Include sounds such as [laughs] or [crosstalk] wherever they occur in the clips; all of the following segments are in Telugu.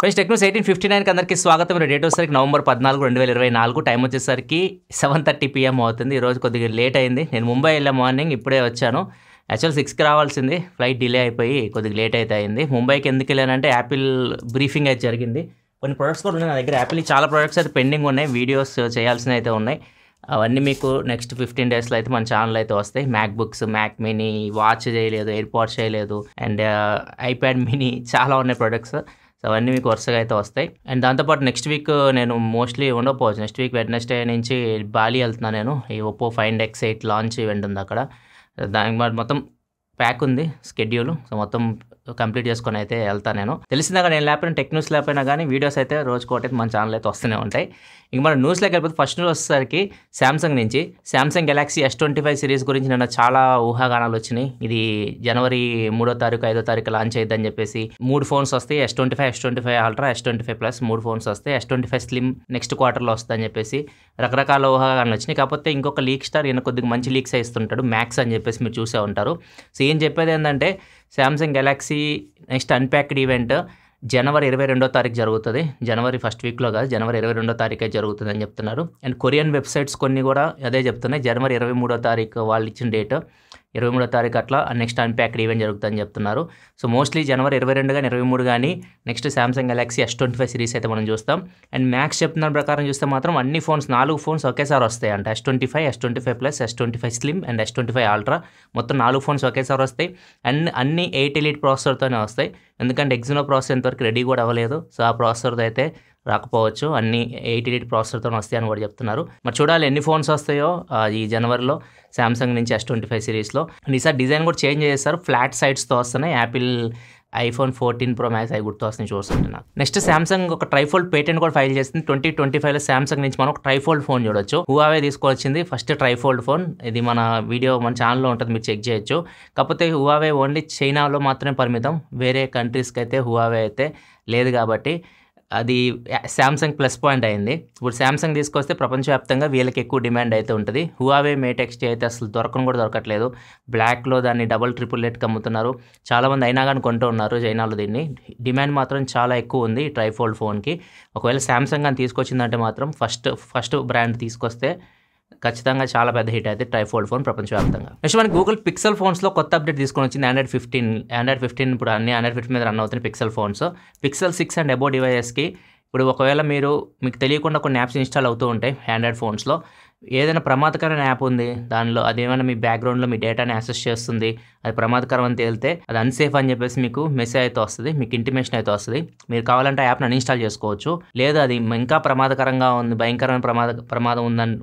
ఫ్రెండ్స్ టెక్నోస్ ఎయిటీన్ ఫిఫ్టీ నైన్కి అందరికీ స్వాగతం డేట్ వచ్చేసరికి నవంబర్ పద్నాలుగు రెండు వేల ఇరవై నాలుగు టైం వచ్చేసరికి సెవెన్ థర్టీ పిఎం అవుతుంది ఈరోజు కొద్దిగా లేట్ అయింది నేను ముంబై వెళ్ళే మార్నింగ్ ఇప్పుడే వచ్చాను యాక్చువల్ సిక్స్కి రావాల్సింది ఫ్లైట్ డిలే అయిపోయి కొద్దిగా లేట్ అయితే అయింది ముంబైకి ఎందుకు వెళ్ళానంటే యాపిల్ బ్రీఫింగ్ అయితే జరిగింది కొన్ని ప్రొడక్ట్స్ కూడా ఉన్నాయి నా దగ్గర యాపిల్ చాలా ప్రొడక్ట్స్ అయితే పెండింగ్ ఉన్నాయి వీడియోస్ చేయాల్సినవి అయితే ఉన్నాయి అవన్నీ మీకు నెక్స్ట్ ఫిఫ్టీన్ డేస్లో అయితే మన ఛానల్ అయితే వస్తాయి MacBooks Mac mini watch చేయలేదు ఎయిర్పాడ్స్ చేయలేదు అండ్ ఐప్యాడ్ uh, మినీ [laughs] చాలా ఉన్నాయి ప్రొడక్ట్స్ సో అవన్నీ మీకు వరుసగా అయితే వస్తాయి అండ్ దాంతోపాటు నెక్స్ట్ వీక్ uh, నేను మోస్ట్లీ ఉండకపోవచ్చు నెక్స్ట్ వీక్ వెడ్నెస్డే నుంచి బాలి వెళ్తున్నాను నేను ఈ Oppo Find X eight launch event ఉంది అక్కడ దానికి మొత్తం ప్యాక్ ఉంది స్కెడ్యూల్ సో మొత్తం కంప్లీట్ చేసుకొని అయితే వెళ్తాను నేను తెలిసిందా కానీ నేను లేకపోయినా టెక్ న్యూస్ లేకపోయినా కానీ వీడియోస్ అయితే రోజుకోటి మన ఛానల్ అయితే వస్తూనే ఉంటాయి ఇంక మన న్యూస్లోకి వెళ్ళిపోతే ఫస్ట్ న్యూస్ వచ్చేసరికి శాంసంగ్ నుంచి Samsung Galaxy S twenty five series గురించి నిన్న చాలా ఊహాగానాలు వచ్చినాయి ఇది జనవరి మూడో తారీఖు ఐదో తారీఖు లాంచ్ అయిద్దని చెప్పేసి మూడు ఫోన్స్ వస్తాయి S twenty five S twenty five ultra S twenty five plus మూడు ఫోన్స్ వస్తాయి S twenty five slim next క్వార్టర్లో వస్తుందని చెప్పేసి రకరకాల ఊహాగానాలు వచ్చినాయి కాకపోతే ఇంకొక లీక్ స్టార్ ఈయన కొద్దిగా మంచి లీక్స్ ఇస్తుంటాడు మ్యాక్స్ అని చెప్పేసి మీరు చూసే ఉంటారు సో ఏం చెప్పేది ఏంటంటే Samsung Galaxy next Unpacked event జనవరి ఇరవై రెండో తారీఖు జరుగుతుంది జనవరి ఫస్ట్ వీక్లో కాదు జనవరి ఇరవై రెండో తారీఖే జరుగుతుంది అని చెప్తున్నారు అండ్ కొరియన్ వెబ్సైట్స్ కొన్ని కూడా అదే చెప్తున్నాయి జనవరి ఇరవై మూడో తారీఖు వాళ్ళు ఇచ్చిన డేట్ ఇరవై మూడో తారీఖు అట్లా నెక్స్ట్ అన్ప్యాక్డ్ ఈవెంట్ జరుగుతుందని చెప్తున్నారు సో మోస్ట్లీ జనవరి ఇరవై రెండు కానీ ఇరవై మూడు కానీ next Samsung Galaxy S twenty five series అయితే మనం చూస్తాం అండ్ మ్యాక్స్ చెప్తున్న ప్రకారం చూస్తే మాత్రం అన్ని ఫోన్స్ నాలుగు ఫోన్స్ ఒకేసారి వస్తాయి అంటే S twenty five S twenty five plus S twenty five slim and S twenty five ultra మొత్తం నాలుగు ఫోన్స్ ఒకేసారి వస్తాయి అండ్ అన్ని ఎయిట్ ఎలిట్ ప్రాసెసర్తోనే వస్తాయి ఎందుకంటే ఎగ్జినో ప్రాసెసర్ ఎంతవరకు రెడీ కూడా అవ్వలేదు సో ఆ ప్రాసెసర్తో అయితే రాకపోవచ్చు అన్ని ఎయిటీ ఎయిట్ ప్రాసెసర్తో వస్తాయని కూడా చెప్తున్నారు మరి చూడాలి ఎన్ని ఫోన్స్ వస్తాయో ఈ జనవరిలో శాంసంగ్ నుంచి ఎస్ ట్వంటీ ఫైవ్ సిరీస్లో ఈసారి డిజైన్ కూడా చేంజ్ చేస్తారు ఫ్లాట్ సైడ్స్తో వస్తున్నాయి Apple iPhone fourteen pro max అవి గుర్తు వస్తుంది చూస్తుంటున్నా నెక్స్ట్ శాంసంగ్ ఒక ట్రైఫోల్డ్ పేటెంట్ కూడా ఫైల్ చేసింది ట్వంటీ ట్వంటీ ఫైవ్లో శాంసంగ్ నుంచి మనం ఒక ట్రైఫోల్డ్ ఫోన్ చూడొచ్చు హువావే తీసుకొచ్చింది ఫస్ట్ ట్రైఫోల్డ్ ఫోన్ ఇది మన వీడియో మన ఛానల్లో ఉంటుంది మీరు చెక్ చేయొచ్చు కాకపోతే హువావే ఓన్లీ చైనాలో మాత్రమే పరిమితం వేరే కంట్రీస్కి అయితే హువావే అయితే లేదు కాబట్టి అది శాంసంగ్ ప్లస్ పాయింట్ అయింది ఇప్పుడు శాంసంగ్ తీసుకొస్తే ప్రపంచవ్యాప్తంగా వీళ్ళకి ఎక్కువ డిమాండ్ అయితే ఉంటుంది హువావే మేటెక్స్ అయితే అసలు దొరకను కూడా దొరకట్లేదు బ్లాక్లో దాన్ని డబుల్ ట్రిపుల్ రేట్కి అమ్ముతున్నారు చాలామంది అయినా కానీ కొంటూ ఉన్నారు చైనాలో దీన్ని డిమాండ్ మాత్రం చాలా ఎక్కువ ఉంది ట్రైఫోల్డ్ ఫోన్కి ఒకవేళ శాంసంగ్ అని తీసుకొచ్చిందంటే మాత్రం ఫస్ట్ ఫస్ట్ బ్రాండ్ తీసుకొస్తే ఖచ్చితంగా చాలా పెద్ద హిట్ అయితే ట్రైఫోల్డ్ ఫోన్ ప్రపంచవ్యాప్తంగా నెక్స్ట్ మనకి గూగుల్ పిక్సెల్ ఫోన్స్లో కొత్త అప్డేట్ తీసుకొని వచ్చింది ఆండ్రాయిడ్ ఫిఫ్టీన్ ఆండ్రాయిడ్ ఫిఫ్టీన్ ఇప్పుడు అన్ని ఆండ్రాయిడ్ ఫిఫ్టీన్ మీద రన్ అవుతున్న Pixel phones Pixel six and above డివైజెస్కి ఇప్పుడు ఒకవేళ మీరు మీకు తెలియకుండా కొన్ని యాప్స్ ఇన్స్టాల్ అవుతూ ఉంటాయి ఆండ్రాయిడ్ ఫోన్స్లో ఏదైనా ప్రమాదకరమైన యాప్ ఉంది దానిలో అదేమైనా మీ బ్యాక్గ్రౌండ్లో మీ డేటాని యాక్సెస్ చేస్తుంది అది ప్రమాదకరం అని తేలితే అది అన్సేఫ్ అని చెప్పేసి మీకు మెసేజ్ అయితే వస్తుంది మీకు ఇంటిమేషన్ అయితే వస్తుంది మీరు కావాలంటే ఆ యాప్ను అన్ఇన్స్టాల్ చేసుకోవచ్చు లేదు అది ఇంకా ప్రమాదకరంగా ఉంది భయంకరమైన ప్రమాద ప్రమాదం ఉందని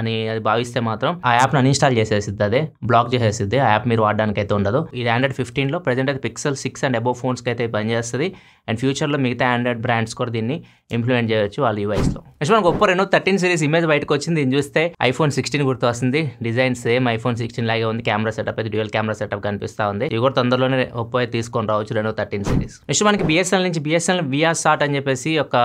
అని అది భావిస్తే మాత్రం ఆ యాప్ను అన్ఇన్స్టాల్ చేసేసిద్ది అదే బ్లాక్ చేసేసిద్ది ఆ యాప్ మీరు వాడడానికి అయితే ఉండదు ఇది ఆండ్రాయిడ్ ఫిఫ్టీన్లో ప్రజెంట్ అయితే పిక్సెల్ సిక్స్ అండ్ అబోవ్ ఫోన్స్కి అయితే పనిచేస్తుంది అండ్ ఫ్యూచర్లో మిగతా ఆండ్రాయిడ్ బ్రాండ్స్ కూడా దీన్ని ఇంప్లిమెంట్ చేయవచ్చు వాళ్ళ డివైస్లో నెక్స్ట్ మనకు Oppo Reno thirteen series image బయటకు వచ్చింది దీన్ని చూస్తే ఐఫోన్ సిక్స్టీన్ గుర్తు వస్తుంది డిజైన్ సేమ్ ఐఫోన్ సిక్స్టీన్ లాగే ఉంది కెమెరా సెటప్ అయితే డ్యూయల్ కెమెరా సెటప్ మనకు కనిపిస్తా ఉంది ఇవి కూడా తొందరలోనే ఒప్పో తీసుకొని రావచ్చు రెండో థర్టీన్ సిరీస్ నెక్స్ట్ మనకి బిఎస్ఎన్ఎల్ నుంచి బిఎస్ఎన్ఎల్ సాట్ అని చెప్పేసి ఒక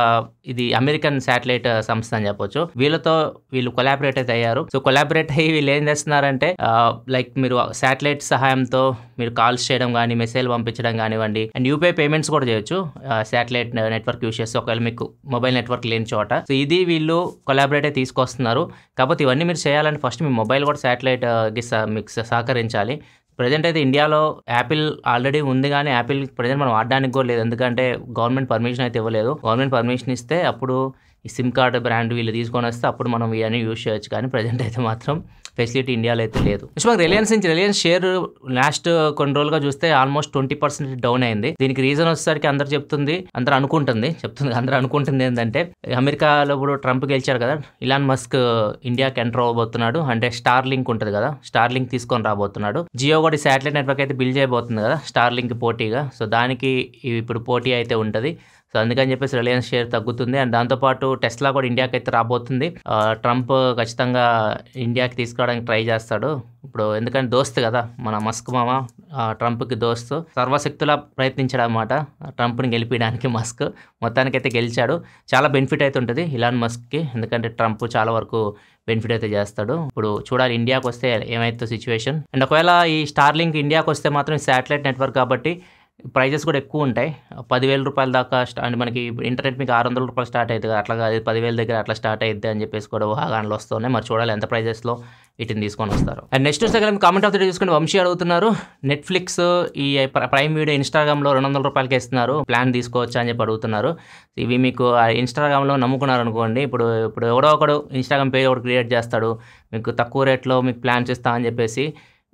ఇది అమెరికన్ శాటిలైట్ uh, సంస్థ అని చెప్పొచ్చు వీళ్ళతో వీళ్ళు కొలాబరేట్ అయితే అయ్యారు సో కొలాబరేట్ అయ్యి వీళ్ళు ఏం చేస్తున్నారంటే లైక్ uh, మీరు శాటిలైట్ సహాయంతో మీరు కాల్స్ చేయడం కానీ మెసేజ్ పంపించడం కానివ్వండి అండ్ యూపీఐ పేమెంట్స్ కూడా చేయొచ్చు శాటిలైట్ నెట్వర్క్ యూస్ చేస్తే ఒకవేళ మీకు మొబైల్ నెట్వర్క్ లేని చోట సో ఇది వీళ్ళు కొలాబరేట్ అయితే తీసుకొస్తున్నారు కాకపోతే ఇవన్నీ మీరు చేయాలంటే ఫస్ట్ మీ మొబైల్ కూడా శాటిలైట్ uh, మీకు సహకరించాలి ప్రజెంట్ అయితే ఇండియాలో యాపిల్ ఆల్రెడీ ఉంది కానీ యాపిల్ ప్రజెంట్ మనం ఆడడానికి కూడా లేదు ఎందుకంటే గవర్నమెంట్ పర్మిషన్ అయితే ఇవ్వలేదు గవర్నమెంట్ పర్మిషన్ ఇస్తే అప్పుడు ఈ సిమ్ కార్డ్ బ్రాండ్ వీళ్ళు తీసుకొని వస్తే అప్పుడు మనం ఇవన్నీ యూజ్ చేయొచ్చు కానీ ప్రజెంట్ అయితే మాత్రం ఫెసిలిటీ ఇండియాలో అయితే లేదు మాకు రిలయన్స్ నుంచి రిలయన్స్ షేర్ లాస్ట్ కొన్ని రోజులుగా చూస్తే ఆల్మోస్ట్ ట్వంటీ పర్సెంట్ డౌన్ అయింది దీనికి రీజన్ వచ్చేసరికి అందరు చెప్తుంది అందరు అనుకుంటుంది చెప్తుంది అందరు అనుకుంటుంది ఏంటంటే అమెరికాలో ఇప్పుడు ట్రంప్ గెలిచారు కదా ఇలాన్ మస్క్ ఇండియాకి ఎంటర్ అవ్వబోతున్నాడు అంటే స్టార్ లింక్ ఉంటుంది కదా స్టార్ లింక్ తీసుకొని రాబోతున్నాడు జియో కూడా శాటిలైట్ నెట్వర్క్ అయితే బిల్డ్ చేయబోతుంది కదా స్టార్ లింక్ పోటీగా సో దానికి ఇప్పుడు పోటీ అయితే ఉంటుంది సో అందుకని చెప్పేసి రిలయన్స్ షేర్ తగ్గుతుంది అండ్ దాంతోపాటు టెస్లా కూడా ఇండియాకి అయితే రాబోతుంది ట్రంప్ ఖచ్చితంగా ఇండియాకి తీసుకురావడానికి ట్రై చేస్తాడు ఇప్పుడు ఎందుకంటే దోస్త్ కదా మన మస్క్ మామ ట్రంప్కి దోస్తు సర్వశక్తులా ప్రయత్నించాడు అనమాట ట్రంప్ని గెలిపించడానికి మస్క్ మొత్తానికైతే గెలిచాడు చాలా బెనిఫిట్ అయితే ఉంటుంది ఇలాన్ మస్క్కి ఎందుకంటే ట్రంప్ చాలా వరకు బెనిఫిట్ అయితే చేస్తాడు ఇప్పుడు చూడాలి ఇండియాకి వస్తే ఏమైతే సిచ్యువేషన్ అండ్ ఒకవేళ ఈ స్టార్లింక్ ఇండియాకి వస్తే మాత్రం శాటిలైట్ నెట్వర్క్ కాబట్టి ప్రైజెస్ కూడా ఎక్కువ ఉంటాయి పదివేల రూపాయల దాకా స్టార్ట్ మనకి ఇంటర్నెట్ మీకు ఆరు వందల రూపాయలు స్టార్ట్ అవుతుంది అట్లా కాదు పదివేల దగ్గర అట్లా స్టార్ట్ అవుద్ది అని చెప్పేసి కూడా ఊహాగానాలు వస్తున్నాయి మరి చూడాలి ఎంత ప్రైజెస్లో వీటిని తీసుకొని వస్తారు అండ్ నెక్స్ట్ సెకండ్ మీకు కామెంట్ ఆఫ్ ది చూసుకుని వంశీ అడుగుతున్నారు నెట్ఫ్లిక్స్ ఈ ప్రైమ్ వీడియో ఇన్స్టాగ్రామ్లో రెండు వందల రూపాయలకి ఇస్తున్నారు ప్లాన్ తీసుకోవచ్చా అని చెప్పి అడుగుతున్నారు ఇవి మీకు ఇన్స్టాగ్రామ్లో నమ్ముకున్నారు అనుకోండి ఇప్పుడు ఇప్పుడు ఎవడో ఒకడు ఇన్స్టాగ్రామ్ పేజ్ ఒకటి క్రియేట్ చేస్తాడు మీకు తక్కువ రేట్లో మీకు ప్లాన్స్ చేస్తా అని చెప్పేసి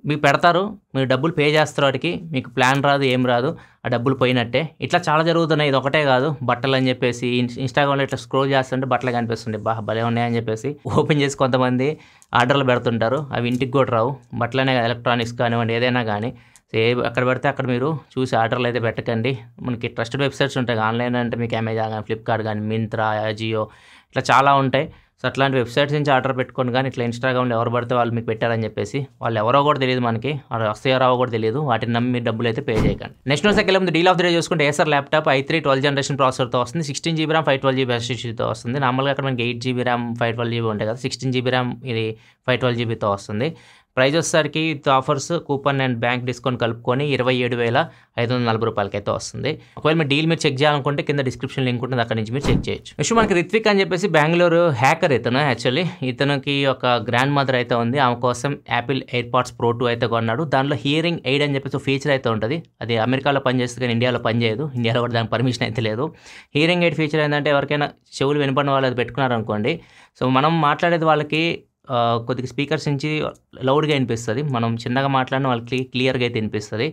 మీకు పెడతారు మీరు డబ్బులు పే చేస్తారు వాటికి మీకు ప్లాన్ రాదు ఏం రాదు ఆ డబ్బులు పోయినట్టే ఇట్లా చాలా జరుగుతున్నాయి ఇది ఒకటే కాదు బట్టలు అని చెప్పేసి ఇన్స్టాగ్రామ్లో ఇట్లా స్క్రోల్ చేస్తుంటే బట్టలు కనిపిస్తుండే బా భలే ఉన్నాయని చెప్పేసి ఓపెన్ చేసి కొంతమంది ఆర్డర్లు పెడుతుంటారు అవి ఇంటికి కూడా రావు బట్టలనే ఎలక్ట్రానిక్స్ కానివ్వండి ఏదైనా కానీ ఏ అక్కడ పెడితే అక్కడ మీరు చూసి ఆర్డర్లు అయితే పెట్టకండి మనకి ట్రస్టెడ్ వెబ్సైట్స్ ఉంటాయి ఆన్లైన్ అంటే మీకు అమెజాన్ కానీ ఫ్లిప్కార్ట్ కానీ మింత్రా అజియో ఇట్లా చాలా ఉంటాయి సో అట్లాంటి వెబ్సైట్స్ నుంచి ఆర్డర్ పెట్టుకొని కానీ ఇట్లా ఇన్స్టాగ్రామ్లో ఎవరు పడితే వాళ్ళు మీకు పెట్టారని చెప్పేసి వాళ్ళు ఎవరో కూడా తెలియదు మనకి వాళ్ళు వస్తాయో రావో కూడా తెలియదు వాటిని నమ్మి మీరు డబ్బులు అయితే పే చేయకండి నెక్స్ట్ వస్తే వెళ్ళి డీల్ ఆఫ్ ద డే చూసుకుంటే Acer laptop i three twelve generation ప్రాసెసర్తో వస్తుంది sixteen GB RAM five twelve GB ఎస్ఎస్డీతో వస్తుంది నార్మల్గా అక్కడ మనకి eight GB RAM five twelve GB ఉంటాయి కదా సిక్స్టీన్ జీబీ ర్యామ్ ఇది ఫైవ్ ట్వెల్వ్ జీబీతో వస్తుంది ప్రైజ్ వచ్చేసరికి with offers coupon and bank discount కలుపుకొని ఇరవై ఏడు వేల ఐదు వందల నలభై రూపాయలకి అయితే వస్తుంది ఒకవేళ మీరు డీల్ మీరు చెక్ చేయాలనుకుంటే కింద డిస్క్రిప్షన్ లింక్ ఉంటుంది అక్కడ నుంచి మీరు చెక్ చేయొచ్చు నెక్స్ట్ మనకి రిత్విక్ అని చెప్పేసి బెంగళూరు హ్యాకర్ ఇతను యాక్చువల్లీ ఇతనికి ఒక గ్రాండ్ మదర్ అయితే ఉంది ఆమె కోసం Apple AirPods pro two అయితే కొన్నాడు దానిలో హియరింగ్ ఎయిడ్ అని చెప్పేసి ఫీచర్ అయితే ఉంటుంది అది అమెరికాలో పనిచేస్తుంది కానీ ఇండియాలో పనిచేయదు ఇండియాలో కూడా దానికి పర్మిషన్ అయితే లేదు హియరింగ్ ఎయిడ్ ఫీచర్ ఏంటంటే ఎవరికైనా చెవులు వినపడిన వాళ్ళు అది పెట్టుకున్నారనుకోండి సో మనం మాట్లాడేది వాళ్ళకి కొద్దిగా స్పీకర్స్ నుంచి లౌడ్గా వినిపిస్తుంది మనం చిన్నగా మాట్లాడిన వాళ్ళకి క్లియర్గా అయితే వినిపిస్తుంది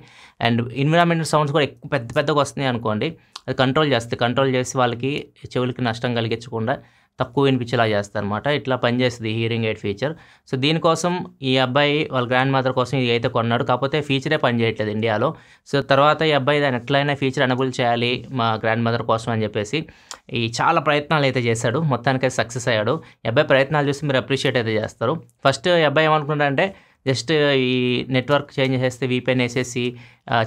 అండ్ ఎన్విరాన్మెంట్ సౌండ్స్ కూడా ఎక్కువ పెద్ద పెద్దగా వస్తున్నాయి అనుకోండి అది కంట్రోల్ చేస్తే కంట్రోల్ చేసి వాళ్ళకి చెవులకి నష్టం కలిగించకుండా తక్కువ వినిపించేలా చేస్తారు అనమాట ఇట్లా పనిచేస్తుంది హీరింగ్ ఎయిడ్ ఫీచర్ సో దీనికోసం ఈ అబ్బాయి వాళ్ళ గ్రాండ్ మదర్ కోసం ఇది అయితే కొన్నాడు కాకపోతే ఫీచరే పనిచేయట్లేదు ఇండియాలో సో తర్వాత ఈ అబ్బాయి దాని ఎట్లయినా ఫీచర్ అనుగుల్ చేయాలి మా గ్రాండ్ మదర్ కోసం అని చెప్పేసి ఈ చాలా ప్రయత్నాలు అయితే చేశాడు అయితే సక్సెస్ అయ్యాడు ఈ అబ్బాయి ప్రయత్నాలు చూసి మీరు అప్రిషియేట్ అయితే చేస్తారు ఫస్ట్ ఈ అబ్బాయి ఏమనుకున్నాడంటే జస్ట్ ఈ నెట్వర్క్ చేంజ్ చేస్తే వీపీఎన్ వేసేసి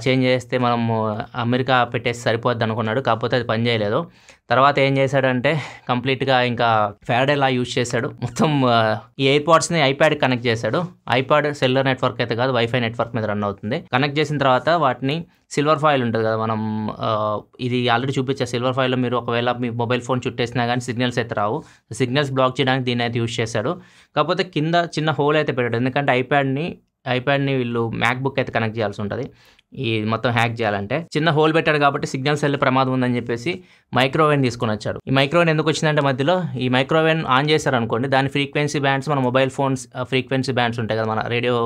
చేంజ్ చేస్తే మనము అమెరికా పెట్టేసి సరిపోద్ది అనుకున్నాడు కాకపోతే అది పనిచేయలేదు తర్వాత ఏం చేశాడంటే కంప్లీట్గా ఇంకా ఫ్యారడే లా యూజ్ చేశాడు మొత్తం ఈ ఎయిర్పాడ్స్ని ఐప్యాడ్కి కనెక్ట్ చేశాడు ఐప్యాడ్ సెల్యులర్ నెట్వర్క్ అయితే కాదు వైఫై నెట్వర్క్ మీద రన్ అవుతుంది కనెక్ట్ చేసిన తర్వాత వాటిని సిల్వర్ ఫాయిల్ ఉంటుంది కదా మనం ఇది ఆల్రెడీ చూపించా సిల్వర్ ఫాయిల్లో మీరు ఒకవేళ మీ మొబైల్ ఫోన్ చుట్టేసినా కానీ సిగ్నల్స్ అయితే రావు సిగ్నల్స్ బ్లాక్ చేయడానికి దీన్ని అయితే యూజ్ చేశాడు కాకపోతే కింద చిన్న హోల్ అయితే పెట్టాడు ఎందుకంటే ఐప్యాడ్ని ఐప్యాడ్ని వీళ్ళు మ్యాక్బుక్ అయితే కనెక్ట్ చేయాల్సి ఉంటుంది ఈ మొత్తం హ్యాక్ చేయాలంటే చిన్న హోల్ పెట్టాడు కాబట్టి సిగ్నల్స్ వెళ్ళే ప్రమాదం ఉందని చెప్పేసి మైక్రోవేన్ తీసుకుని వచ్చాడు ఈ మైక్రోవేన్ ఎందుకు వచ్చిందంటే మధ్యలో ఈ మైక్రోవేన్ ఆన్ చేశారు అనుకోండి దాని ఫ్రీక్వెన్సీ బ్యాండ్స్ మన మొబైల్ ఫోన్స్ ఫ్రీక్వెన్సీ బ్యాండ్స్ ఉంటాయి కదా మన రేడియో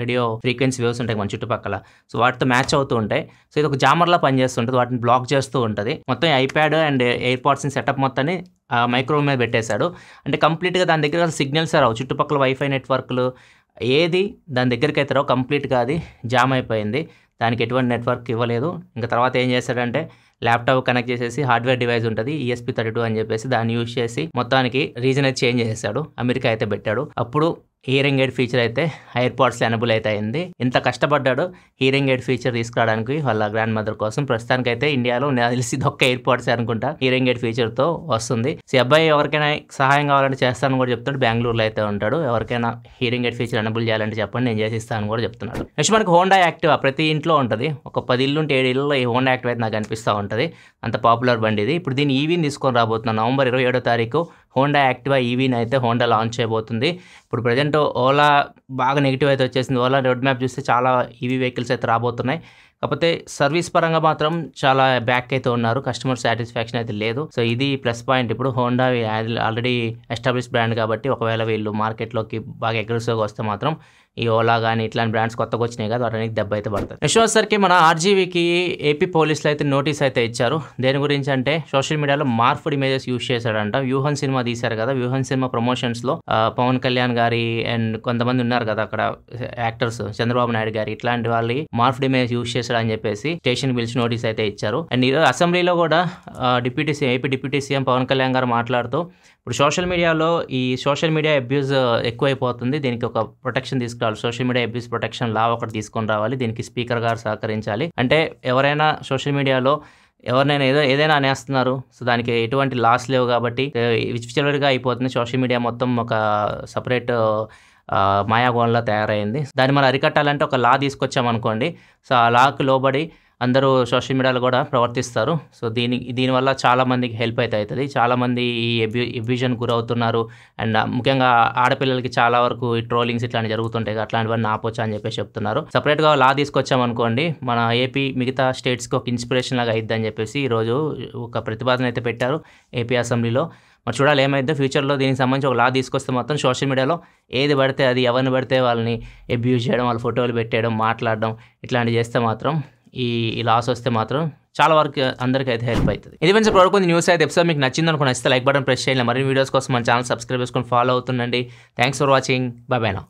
రేడియో ఫ్రీక్వెన్సీ వేవ్స్ ఉంటాయి మన చుట్టుపక్కల సో వాటితో మ్యాచ్ అవుతూ ఉంటాయి సో ఇది ఒక జామర్లా పనిచేస్తుంటుంది వాటిని బ్లాక్ చేస్తూ ఉంటుంది మొత్తం ఐప్యాడ్ అండ్ ఎయిర్పాడ్స్ని సెటప్ మొత్తాన్ని మైక్రోవేవ్ మీద పెట్టేశాడు అంటే కంప్లీట్గా దాని దగ్గర సిగ్నల్స్ రావు చుట్టుపక్కల వైఫై నెట్వర్క్లు ఏది దాని దగ్గరికి అవుతారో కంప్లీట్గా అది జామ్ అయిపోయింది దానికి ఎటువంటి నెట్వర్క్ ఇవ్వలేదు ఇంకా తర్వాత ఏం చేశాడంటే ల్యాప్టాప్ కనెక్ట్ చేసేసి హార్డ్వేర్ డివైస్ ఉంటుంది ఈఎస్పీ థర్టీ టూ అని చెప్పేసి దాన్ని యూజ్ చేసి మొత్తానికి రీజన్ అయితే చేంజ్ చేశాడు అమెరికా అయితే పెట్టాడు అప్పుడు హీరింగ్ ఎయిడ్ ఫీచర్ అయితే ఎయిర్పాడ్స్లో ఎనబుల్ అయితే అయింది ఇంత కష్టపడ్డాడు హీరింగ్ ఎయిడ్ ఫీచర్ తీసుకురావడానికి వాళ్ళ గ్రాండ్ మదర్ కోసం ప్రస్తుతానికి అయితే ఇండియాలో తెలిసి ఒక్క ఎయిర్ ఎయిర్పాడ్స్ అనుకుంటా హీరింగ్ ఎయిడ్ ఫీచర్తో వస్తుంది సో అబ్బాయి ఎవరికైనా సహాయం కావాలంటే చేస్తాను కూడా చెప్తాడు బెంగళూరులో అయితే ఉంటాడు ఎవరికైనా హీరింగ్ ఎయిడ్ ఫీచర్ ఎనబుల్ చేయాలంటే చెప్పండి నేను ఇస్తాను కూడా చెప్తున్నాడు నెక్స్ట్ మనకి హోండా యాక్టివ్ ప్రతి ఇంట్లో ఉంటుంది ఒక పది ఇల్లు ఉంటే ఏడు ఇళ్ళలో ఈ హోండా యాక్టివ్ అయితే నాకు అనిపిస్తూ ఉంటుంది అంత పాపులర్ బండి ఇది ఇప్పుడు దీన్ని ఈవీని తీసుకొని రాబోతున్నాను నవంబర్ ఇరవై ఏడో తారీఖు హోండా యాక్టివా ఈవీని అయితే హోండా లాంచ్ చేయబోతుంది ఇప్పుడు ప్రజెంట్ ఓలా బాగా నెగిటివ్ అయితే వచ్చేసింది ఓలా రోడ్ మ్యాప్ చూస్తే చాలా ఈవీ వెహికల్స్ అయితే రాబోతున్నాయి కాకపోతే సర్వీస్ పరంగా మాత్రం చాలా బ్యాక్ అయితే ఉన్నారు కస్టమర్ సాటిస్ఫాక్షన్ అయితే లేదు సో ఇది ప్లస్ పాయింట్ ఇప్పుడు హోండా ఆల్రెడీ ఎస్టాబ్లిష్ బ్రాండ్ కాబట్టి ఒకవేళ వీళ్ళు మార్కెట్లోకి బాగా అగ్రెసివ్గా వస్తే మాత్రం ఈ ఓలా కానీ ఇట్లాంటి బ్రాండ్స్ కొత్తగా వచ్చినాయి కదా వాటికి దెబ్బ అయితే పడుతుంది నెక్స్ట్ సార్కి మన ఆర్జీవీకి ఏపీ పోలీసులు అయితే నోటీస్ అయితే ఇచ్చారు దేని గురించి అంటే సోషల్ మీడియాలో మార్ఫుడ్ ఇమేజెస్ యూజ్ చేశాడంట వ్యూహన్ సినిమా తీశారు కదా వ్యూహన్ సినిమా ప్రమోషన్స్లో పవన్ కళ్యాణ్ గారి అండ్ కొంతమంది ఉన్నారు కదా అక్కడ యాక్టర్స్ చంద్రబాబు నాయుడు గారి ఇట్లాంటి వాళ్ళు మార్ఫుడ్ ఇమేజ్ యూజ్ చేసి అని చెప్పేసి స్టేషన్ పిలిచి నోటీస్ అయితే ఇచ్చారు అండ్ ఈరోజు అసెంబ్లీలో కూడా deputy CM AP deputy CM Pawan Kalyan గారు మాట్లాడుతూ ఇప్పుడు సోషల్ మీడియాలో ఈ సోషల్ మీడియా అబ్యూస్ ఎక్కువైపోతుంది దీనికి ఒక ప్రొటెక్షన్ తీసుకురావాలి social media abuse protection law ఒకటి తీసుకొని రావాలి దీనికి స్పీకర్ గారు సహకరించాలి అంటే ఎవరైనా సోషల్ మీడియాలో ఎవరినైనా ఏదో ఏదైనా అనేస్తున్నారు సో దానికి ఎటువంటి లాస్ లేవు కాబట్టి విచిచలవిడిగా అయిపోతుంది సోషల్ మీడియా మొత్తం ఒక సపరేట్ మాయాగోళంలో తయారైంది దాన్ని మనం అరికట్టాలంటే ఒక లా తీసుకొచ్చామనుకోండి సో ఆ లాకు లోబడి అందరూ సోషల్ మీడియాలో కూడా ప్రవర్తిస్తారు సో దీని దీనివల్ల చాలామందికి హెల్ప్ అయితే అవుతుంది చాలామంది ఈ ఎబ్యూ ఎబ్యూజన్ గురవుతున్నారు అండ్ ముఖ్యంగా ఆడపిల్లలకి చాలా వరకు ఈ ట్రోలింగ్స్ ఇట్లాంటివి జరుగుతుంటాయి అట్లాంటివన్నీ ఆపొచ్చు అని చెప్పేసి చెప్తున్నారు సపరేట్గా లా తీసుకొచ్చామనుకోండి మన ఏపీ మిగతా స్టేట్స్కి ఒక ఇన్స్పిరేషన్ లాగా అయిద్దని చెప్పేసి ఈరోజు ఒక ప్రతిపాదన అయితే పెట్టారు ఏపీ అసెంబ్లీలో మరి చూడాలి ఏమైందో ఫ్యూచర్లో దీనికి సంబంధించి ఒక లా తీసుకొస్తే మాత్రం సోషల్ మీడియాలో ఏది పడితే అది ఎవరిని పడితే వాళ్ళని అబ్యూజ్ చేయడం వాళ్ళ ఫోటోలు పెట్టేయడం మాట్లాడడం ఇట్లాంటివి చేస్తే మాత్రం ఈ లాస్ వస్తే మాత్రం చాలా వరకు అందరికీ అయితే హెల్ప్ అవుతుంది ఇది మంచి ప్రోడక్ట్ కొన్ని న్యూస్ అయితే ఎపిసోడ్ మీకు నచ్చింది అనుకుని నచ్చితే లైక్ బటన్ ప్రెస్ చేయండి మరిన్ని వీడియోస్ కోసం మన ఛానల్ సబ్స్క్రైబ్ చేసుకొని ఫాలో అవుతుండండి థ్యాంక్స్ ఫర్ వాచింగ్ బాయ్ నా